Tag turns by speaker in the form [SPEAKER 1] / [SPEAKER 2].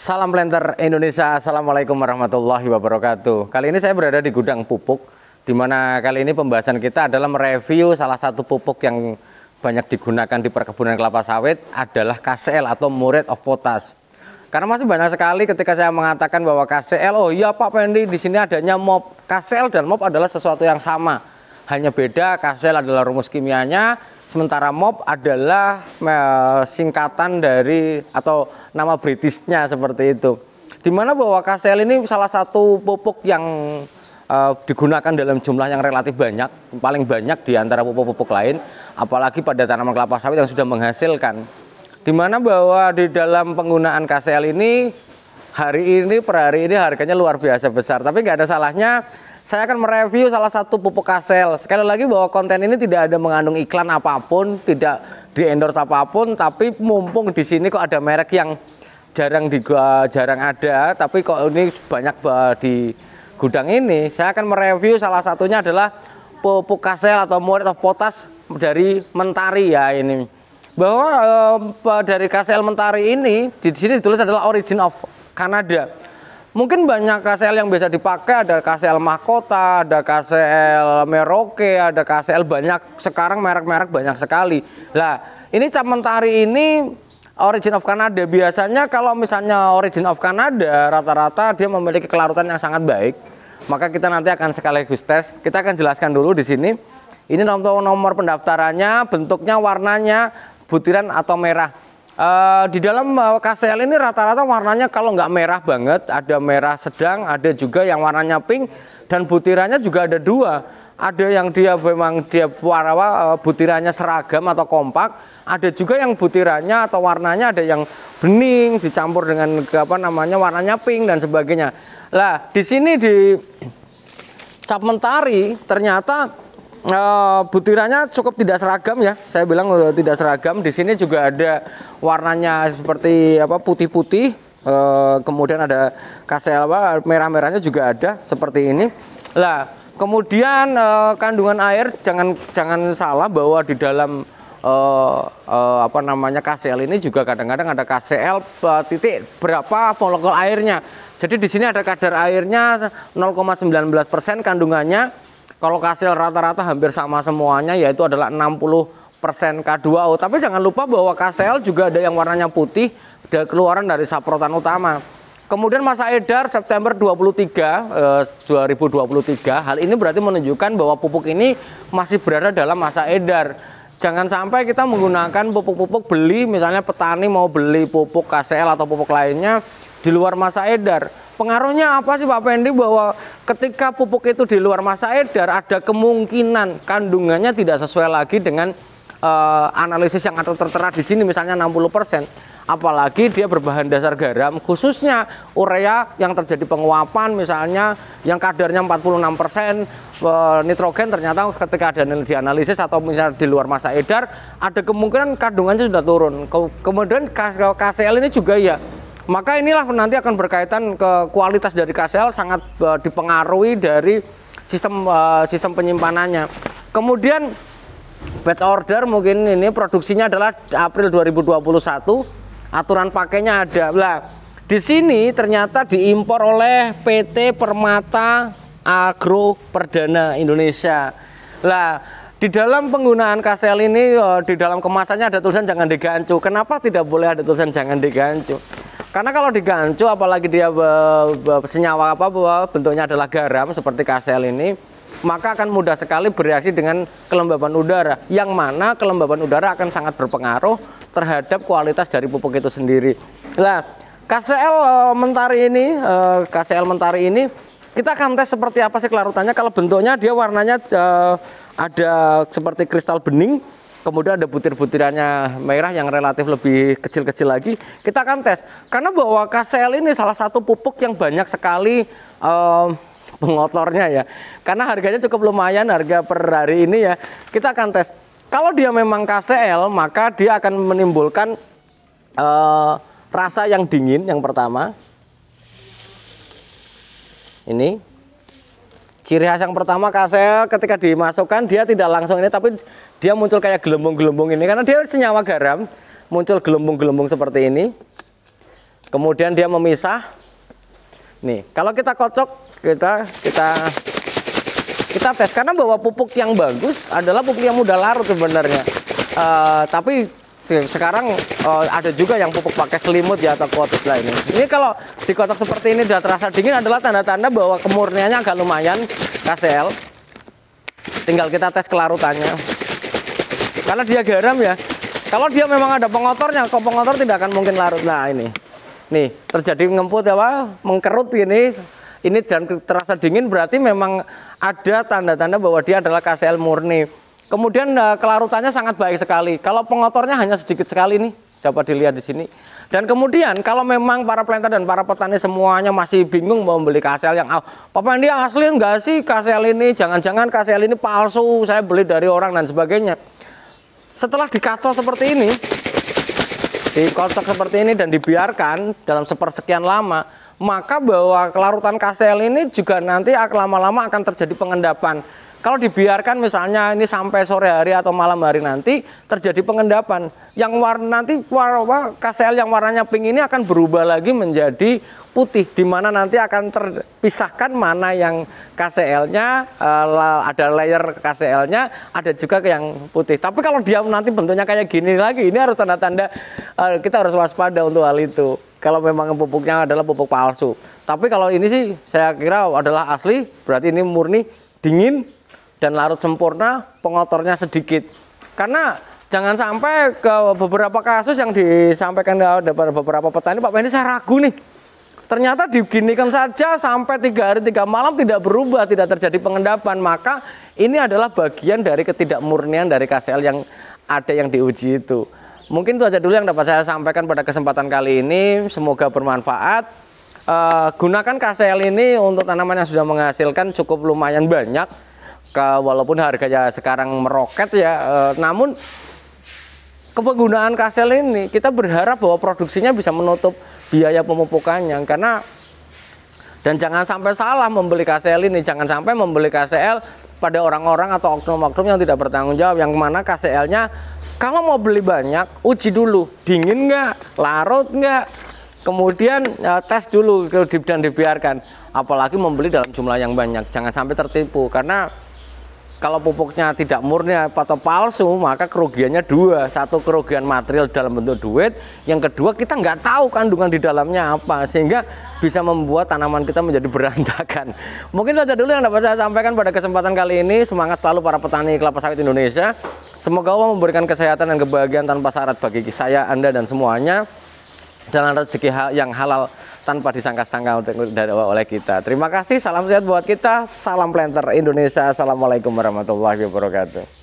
[SPEAKER 1] Salam Planter Indonesia, Assalamualaikum warahmatullahi wabarakatuh Kali ini saya berada di gudang pupuk di mana kali ini pembahasan kita adalah mereview salah satu pupuk yang banyak digunakan di perkebunan kelapa sawit adalah KCL atau murid of potas. Karena masih banyak sekali ketika saya mengatakan bahwa KCL, oh iya Pak Pendi di sini adanya MOP. KCL dan MOP adalah sesuatu yang sama. Hanya beda KCL adalah rumus kimianya, sementara MOP adalah singkatan dari atau nama Britishnya seperti itu. Dimana bahwa KCL ini salah satu pupuk yang Eh, digunakan dalam jumlah yang relatif banyak, paling banyak di antara pupuk-pupuk lain, apalagi pada tanaman kelapa sawit yang sudah menghasilkan. dimana bahwa di dalam penggunaan KCL ini hari ini per hari ini harganya luar biasa besar. Tapi nggak ada salahnya saya akan mereview salah satu pupuk KCL Sekali lagi bahwa konten ini tidak ada mengandung iklan apapun, tidak diendorse apapun, tapi mumpung di sini kok ada merek yang jarang di jarang ada, tapi kok ini banyak eh, di gudang ini saya akan mereview salah satunya adalah pupuk kasel atau murid of potas dari Mentari ya ini. Bahwa eh, dari kasel Mentari ini di sini ditulis adalah origin of Kanada. Mungkin banyak KCL yang bisa dipakai, ada KCL Mahkota, ada KCL meroke ada KCL banyak. Sekarang merek-merek banyak sekali. Lah, ini cap mentari ini Origin of Canada biasanya kalau misalnya Origin of Canada rata-rata dia memiliki kelarutan yang sangat baik maka kita nanti akan sekaligus tes. Kita akan jelaskan dulu di sini. Ini nomor, nomor pendaftarannya, bentuknya, warnanya butiran atau merah. E, di dalam eh, KCL ini rata-rata warnanya kalau nggak merah banget, ada merah sedang, ada juga yang warnanya pink, dan butirannya juga ada dua. Ada yang dia memang dia warna eh, butirannya seragam atau kompak, ada juga yang butirannya atau warnanya ada yang bening dicampur dengan apa namanya warnanya pink dan sebagainya. Lah, di sini di cap mentari ternyata e, butirannya cukup tidak seragam ya. Saya bilang eh, tidak seragam. Di sini juga ada warnanya seperti apa putih-putih, e, kemudian ada kasel merah-merahnya juga ada seperti ini. Lah, kemudian e, kandungan air jangan jangan salah bahwa di dalam uh, uh, apa namanya KCL ini juga kadang-kadang ada KCL uh, eh, titik berapa molekul airnya. Jadi di sini ada kadar airnya 0,19 persen kandungannya. Kalau KCL rata-rata hampir sama semuanya yaitu adalah 60 persen K2O. Tapi jangan lupa bahwa KCL juga ada yang warnanya putih dan keluaran dari saprotan utama. Kemudian masa edar September 23 2023. Hal ini berarti menunjukkan bahwa pupuk ini masih berada dalam masa edar jangan sampai kita menggunakan pupuk-pupuk beli misalnya petani mau beli pupuk KCL atau pupuk lainnya di luar masa edar pengaruhnya apa sih Pak Pendi bahwa ketika pupuk itu di luar masa edar ada kemungkinan kandungannya tidak sesuai lagi dengan uh, analisis yang ada tertera di sini misalnya 60 persen apalagi dia berbahan dasar garam khususnya urea yang terjadi penguapan misalnya yang kadarnya 46% e, nitrogen ternyata ketika ada dianalisis atau misalnya di luar masa edar ada kemungkinan kandungannya sudah turun kemudian KCL ini juga ya maka inilah nanti akan berkaitan ke kualitas dari KCL sangat e, dipengaruhi dari sistem e, sistem penyimpanannya kemudian batch order mungkin ini produksinya adalah April 2021 aturan pakainya ada lah di sini ternyata diimpor oleh PT Permata Agro Perdana Indonesia lah di dalam penggunaan kasel ini di dalam kemasannya ada tulisan jangan digancu. Kenapa tidak boleh ada tulisan jangan digancu? Karena kalau digancu apalagi dia senyawa apa bentuknya adalah garam seperti kasel ini maka akan mudah sekali bereaksi dengan kelembaban udara yang mana kelembaban udara akan sangat berpengaruh terhadap kualitas dari pupuk itu sendiri. Nah, KCL e, eh, mentari ini e, eh, KCL mentari ini kita akan tes seperti apa sih kelarutannya kalau bentuknya dia warnanya e, ada seperti kristal bening kemudian ada butir-butirannya merah yang relatif lebih kecil-kecil lagi kita akan tes karena bahwa KCL ini salah satu pupuk yang banyak sekali eh, pengotornya ya. Karena harganya cukup lumayan harga per hari ini ya. Kita akan tes. Kalau dia memang KCL, maka dia akan menimbulkan uh, rasa yang dingin yang pertama. Ini ciri khas yang pertama KCL ketika dimasukkan dia tidak langsung ini tapi dia muncul kayak gelembung-gelembung ini karena dia senyawa garam muncul gelembung-gelembung seperti ini kemudian dia memisah Nih, kalau kita kocok, kita kita kita tes karena bahwa pupuk yang bagus adalah pupuk yang mudah larut sebenarnya. Uh, tapi sekarang uh, ada juga yang pupuk pakai selimut ya atau kotak lainnya. Ini kalau di kotak seperti ini sudah terasa dingin adalah tanda-tanda bahwa kemurniannya agak lumayan KCL. Tinggal kita tes kelarutannya. Karena dia garam ya. Kalau dia memang ada pengotornya, kok pengotor tidak akan mungkin larut. Nah ini. Nih, terjadi ngemput apa? Ya, mengkerut ini, Ini dan terasa dingin berarti memang ada tanda-tanda bahwa dia adalah KCL murni. Kemudian e, kelarutannya sangat baik sekali. Kalau pengotornya hanya sedikit sekali nih, dapat dilihat di sini. Dan kemudian kalau memang para planter dan para petani semuanya masih bingung mau membeli KCL yang oh, Papa dia asli enggak sih KCL ini? Jangan-jangan KCL ini palsu, saya beli dari orang dan sebagainya. Setelah dikacau seperti ini, dikocok seperti ini dan dibiarkan dalam sepersekian lama, maka bahwa kelarutan KCl ini juga nanti lama-lama akan terjadi pengendapan. Kalau dibiarkan misalnya ini sampai sore hari atau malam hari nanti terjadi pengendapan. Yang warna nanti warna KCL yang warnanya pink ini akan berubah lagi menjadi putih di mana nanti akan terpisahkan mana yang KCL-nya eh, ada layer KCL-nya, ada juga yang putih. Tapi kalau dia nanti bentuknya kayak gini lagi, ini harus tanda-tanda eh, kita harus waspada untuk hal itu. Kalau memang pupuknya adalah pupuk palsu. Tapi kalau ini sih saya kira adalah asli, berarti ini murni dingin dan larut sempurna, pengotornya sedikit. Karena jangan sampai ke beberapa kasus yang disampaikan kepada beberapa petani, Pak Ini saya ragu nih. Ternyata diginikan saja sampai tiga hari tiga malam tidak berubah, tidak terjadi pengendapan. Maka ini adalah bagian dari ketidakmurnian dari KCL yang ada yang diuji itu. Mungkin itu aja dulu yang dapat saya sampaikan pada kesempatan kali ini. Semoga bermanfaat. Eh, gunakan KCL ini untuk tanaman yang sudah menghasilkan cukup lumayan banyak ke walaupun harganya sekarang meroket ya eh, namun kepenggunaan kasel ini kita berharap bahwa produksinya bisa menutup biaya pemupukannya karena dan jangan sampai salah membeli KCL ini jangan sampai membeli KCL pada orang-orang atau oknum-oknum yang tidak bertanggung jawab yang mana KCL-nya kalau mau beli banyak uji dulu dingin nggak larut nggak kemudian ya, tes dulu dan dibiarkan apalagi membeli dalam jumlah yang banyak jangan sampai tertipu karena kalau pupuknya tidak murni atau palsu maka kerugiannya dua satu kerugian material dalam bentuk duit yang kedua kita nggak tahu kandungan di dalamnya apa sehingga bisa membuat tanaman kita menjadi berantakan mungkin saja dulu yang dapat saya sampaikan pada kesempatan kali ini semangat selalu para petani kelapa sawit Indonesia semoga Allah memberikan kesehatan dan kebahagiaan tanpa syarat bagi saya Anda dan semuanya jalan rezeki yang halal tanpa disangka-sangka untuk oleh kita. Terima kasih, salam sehat buat kita, salam planter Indonesia, assalamualaikum warahmatullahi wabarakatuh.